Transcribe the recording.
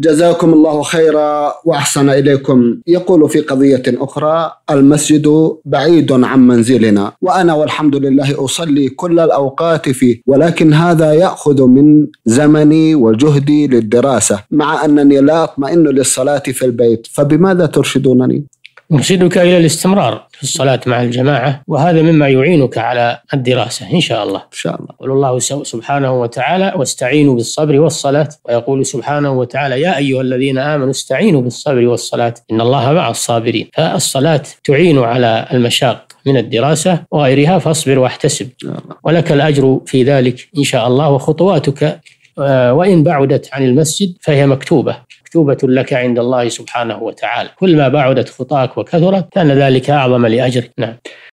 جزاكم الله خيرا واحسن اليكم يقول في قضيه اخرى المسجد بعيد عن منزلنا وانا والحمد لله اصلي كل الاوقات فيه ولكن هذا ياخذ من زمني وجهدي للدراسه مع انني لا اطمئن للصلاه في البيت فبماذا ترشدونني يرشدك إلى الاستمرار في الصلاة مع الجماعة وهذا مما يعينك على الدراسة إن شاء الله إن شاء الله يقول الله سبحانه وتعالى واستعينوا بالصبر والصلاة ويقول سبحانه وتعالى يا أيها الذين آمنوا استعينوا بالصبر والصلاة إن الله مع الصابرين فالصلاة تعين على المشاق من الدراسة وغيرها فاصبر واحتسب ولك الأجر في ذلك إن شاء الله وخطواتك آه، وإن بعدت عن المسجد فهي مكتوبة مكتوبة لك عند الله سبحانه وتعالى كلما بعدت خطاك وكثرت كان ذلك أعظم لأجرك نعم